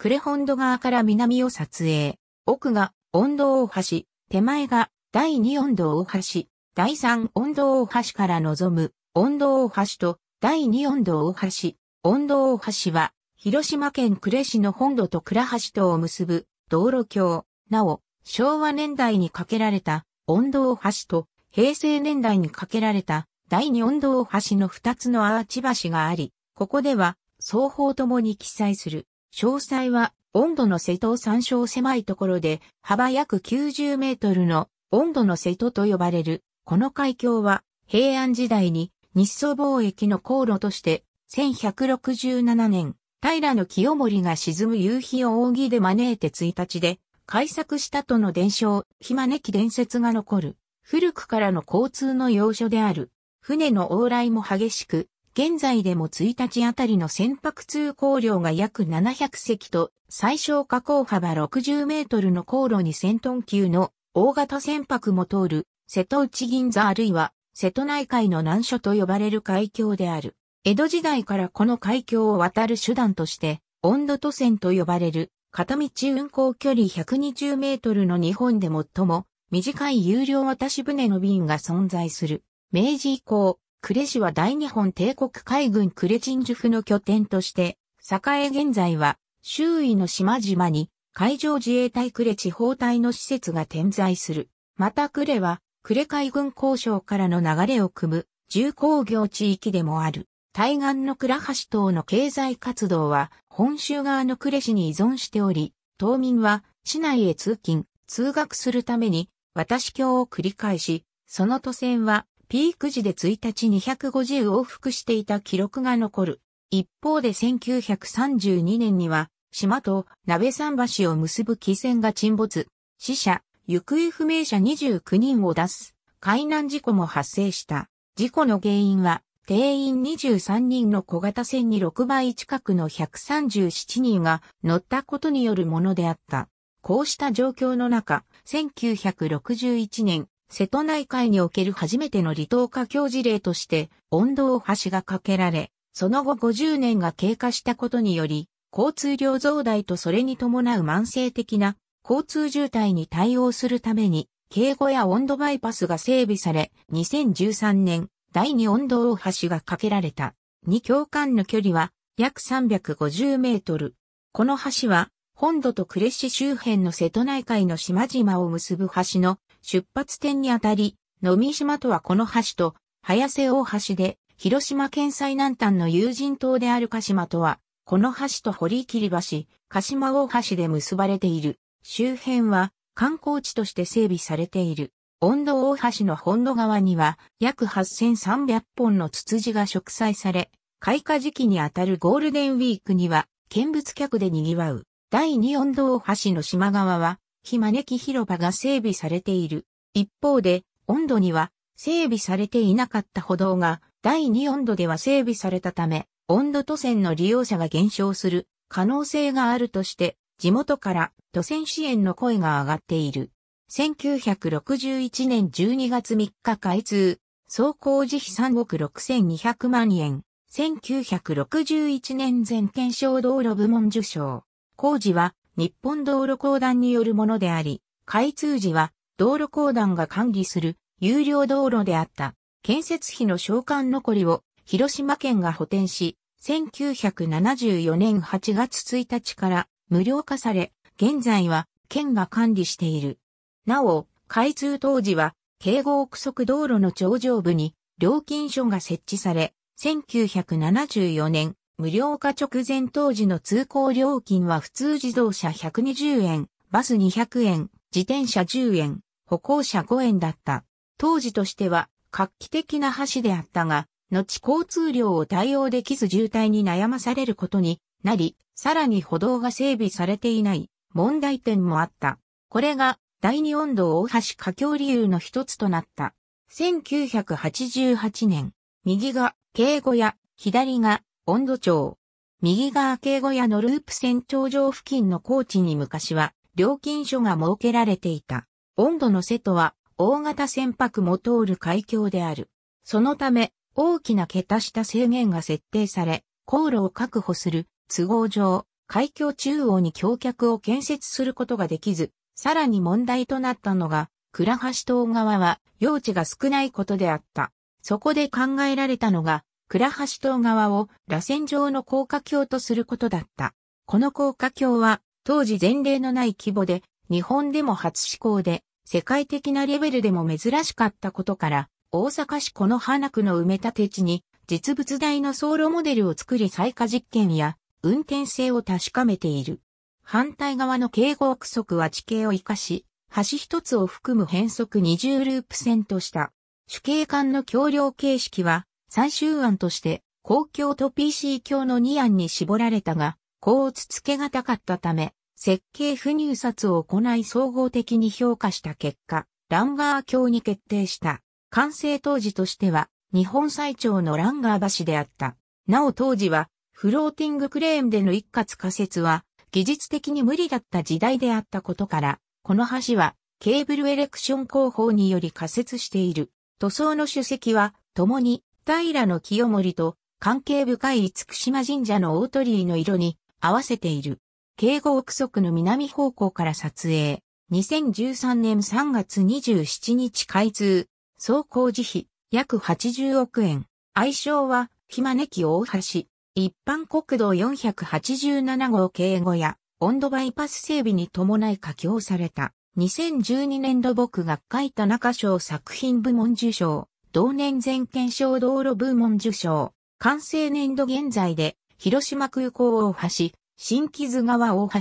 クレホンド側から南を撮影。奥が温度大橋、手前が第2温度大橋、第3温度大橋から望む温度大橋と第2温度大橋。温度大橋は広島県呉市の本土と倉橋とを結ぶ道路橋。なお、昭和年代に架けられた温度大橋と平成年代に架けられた第二温度大橋の二つのアーチ橋があり、ここでは双方ともに記載する詳細は温度の瀬戸を参照狭いところで幅約90メートルの温度の瀬戸と呼ばれる。この海峡は平安時代に日ソ貿易の航路として1167年平清盛が沈む夕日を扇で招いて1日で開作したとの伝承、ひまねき伝説が残る古くからの交通の要所である。船の往来も激しく、現在でも1日あたりの船舶通行量が約700隻と、最小加工幅60メートルの航路に1000トン級の大型船舶も通る、瀬戸内銀座あるいは瀬戸内海の難所と呼ばれる海峡である。江戸時代からこの海峡を渡る手段として、温度都線と呼ばれる、片道運行距離120メートルの日本で最も短い有料渡し船の便が存在する。明治以降、呉市は大日本帝国海軍呉鎮守府の拠点として、栄現在は周囲の島々に海上自衛隊呉地方隊の施設が点在する。また呉は呉海軍交渉からの流れを組む重工業地域でもある。対岸の倉橋等の経済活動は本州側の呉市に依存しており、島民は市内へ通勤、通学するために渡し橋を繰り返し、その都線はピーク時で1日250往復していた記録が残る。一方で1932年には、島と鍋桟橋を結ぶ汽船が沈没、死者、行方不明者29人を出す、海難事故も発生した。事故の原因は、定員23人の小型船に6倍近くの137人が乗ったことによるものであった。こうした状況の中、1961年、瀬戸内海における初めての離島化境事例として、温度大橋が架けられ、その後50年が経過したことにより、交通量増大とそれに伴う慢性的な交通渋滞に対応するために、警護や温度バイパスが整備され、2013年、第2温度大橋が架けられた。2教間の距離は約350メートル。この橋は、本土と呉市周辺の瀬戸内海の島々を結ぶ橋の出発点にあたり、飲み島とはこの橋と、早瀬大橋で、広島県最南端の友人島である鹿島とは、この橋と堀切橋、鹿島大橋で結ばれている。周辺は観光地として整備されている。温度大橋の本土側には約8300本のツツジが植栽され、開花時期にあたるゴールデンウィークには見物客で賑わう。第二温度大橋の島側は非招き広場が整備されている。一方で、温度には整備されていなかった歩道が第2温度では整備されたため、温度都線の利用者が減少する可能性があるとして、地元から都線支援の声が上がっている。1961年12月3日開通、総工事費3億6200万円。1961年全県小道路部門受賞。工事は日本道路公団によるものであり、開通時は道路公団が管理する有料道路であった建設費の償還残りを広島県が補填し、1974年8月1日から無料化され、現在は県が管理している。なお、開通当時は、京号区側道路の頂上部に料金所が設置され、1974年無料化直前当時の通行料金は普通自動車120円、バス200円、自転車10円、歩行者5円だった。当時としては画期的な橋であったが、後交通量を対応できず渋滞に悩まされることになり、さらに歩道が整備されていない問題点もあった。これが第二温度大橋架橋理由の一つとなった。1988年、右が敬語や左が温度町。右側警護屋のループ船長上付近の高地に昔は料金所が設けられていた。温度の瀬戸は大型船舶も通る海峡である。そのため大きな桁下制限が設定され、航路を確保する都合上、海峡中央に橋脚を建設することができず、さらに問題となったのが、倉橋島側は用地が少ないことであった。そこで考えられたのが、倉橋島側を螺旋状の高架橋とすることだった。この高架橋は当時前例のない規模で日本でも初施行で世界的なレベルでも珍しかったことから大阪市この花区の埋め立て地に実物大の走路モデルを作り最下実験や運転性を確かめている。反対側の警護区則は地形を活かし、橋一つを含む変速二重ループ線とした。主景管の橋梁形式は、最終案として、公共と PC 教の2案に絞られたが、甲をつつけがたかったため、設計不入札を行い総合的に評価した結果、ランガー橋に決定した。完成当時としては、日本最長のランガー橋であった。なお当時は、フローティングクレーンでの一括仮設は、技術的に無理だった時代であったことから、この橋は、ケーブルエレクション工法により仮設している。塗装の主席は、共に、平清盛と関係深い厳島神社の大鳥居の色に合わせている。敬語憶測の南方向から撮影。2013年3月27日開通。総工事費約80億円。愛称は、ひまねき大橋。一般国道487号敬語や、温度バイパス整備に伴い佳境された。2012年度僕が書いた中賞作品部門受賞。同年全県証道路部門受賞。完成年度現在で、広島空港大橋、新木津川大橋、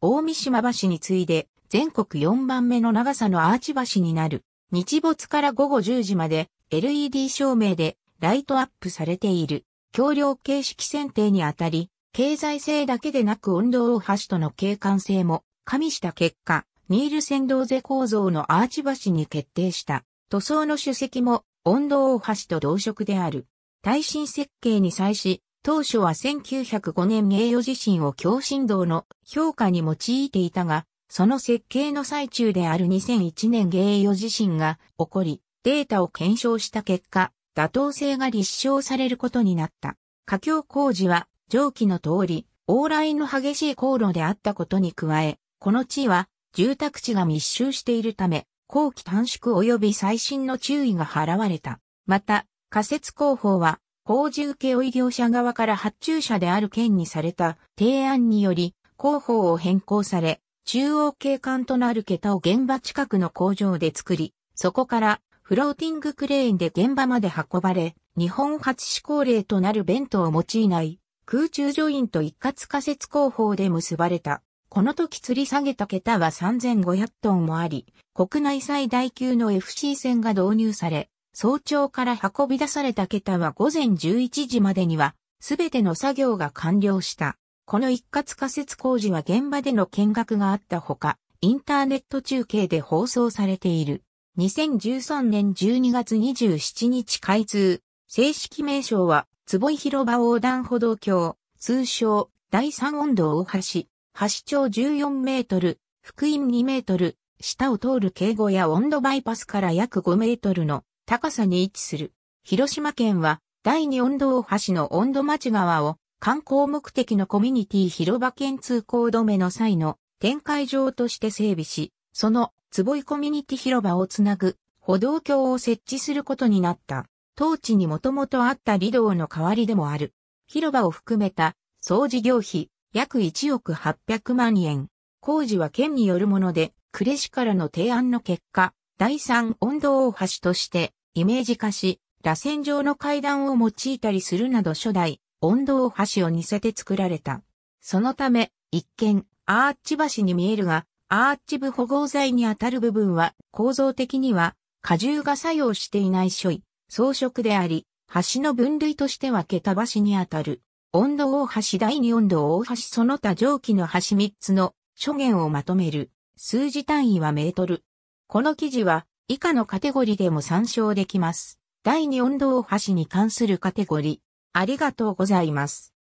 大三島橋に次いで、全国4番目の長さのアーチ橋になる。日没から午後10時まで LED 照明でライトアップされている。橋梁形式選定にあたり、経済性だけでなく温度大橋との景観性も加味した結果、ニール線道ゼ構造のアーチ橋に決定した。塗装の主席も温度大橋と同色である。耐震設計に際し、当初は1905年名誉地震を強振動の評価に用いていたが、その設計の最中である2001年芸誉地震が起こり、データを検証した結果、妥当性が立証されることになった。架橋工事は、上記の通り、往来の激しい航路であったことに加え、この地は住宅地が密集しているため、後期短縮及び最新の注意が払われた。また、仮設工法は、工事請負業者側から発注者である件にされた提案により、工法を変更され、中央景観となる桁を現場近くの工場で作り、そこからフローティングクレーンで現場まで運ばれ、日本初施行例となる弁当を用いない空中ジョインと一括仮設工法で結ばれた。この時吊り下げた桁は3500トンもあり、国内最大級の FC 船が導入され、早朝から運び出された桁は午前11時までには、すべての作業が完了した。この一括仮設工事は現場での見学があったほか、インターネット中継で放送されている。2013年12月27日開通。正式名称は、坪井広場横断歩道橋、通称、第三温度大橋。橋長14メートル、福音2メートル、下を通る敬語や温度バイパスから約5メートルの高さに位置する。広島県は第二温度大橋の温度町川を観光目的のコミュニティ広場県通行止めの際の展開場として整備し、その坪井コミュニティ広場をつなぐ歩道橋を設置することになった。当地にもともとあった理道の代わりでもある。広場を含めた総事業費約1億800万円。工事は県によるもので、呉市からの提案の結果、第三温度大橋としてイメージ化し、螺旋状の階段を用いたりするなど初代温度大橋を似せて作られた。そのため、一見、アーチ橋に見えるが、アーチ部保護材にあたる部分は構造的には荷重が作用していない処理、装飾であり、橋の分類としては桁橋にあたる。温度大橋第二温度大橋その他上記の橋3つの諸元をまとめる。数字単位はメートル。この記事は以下のカテゴリでも参照できます。第二温度大橋に関するカテゴリ。ありがとうございます。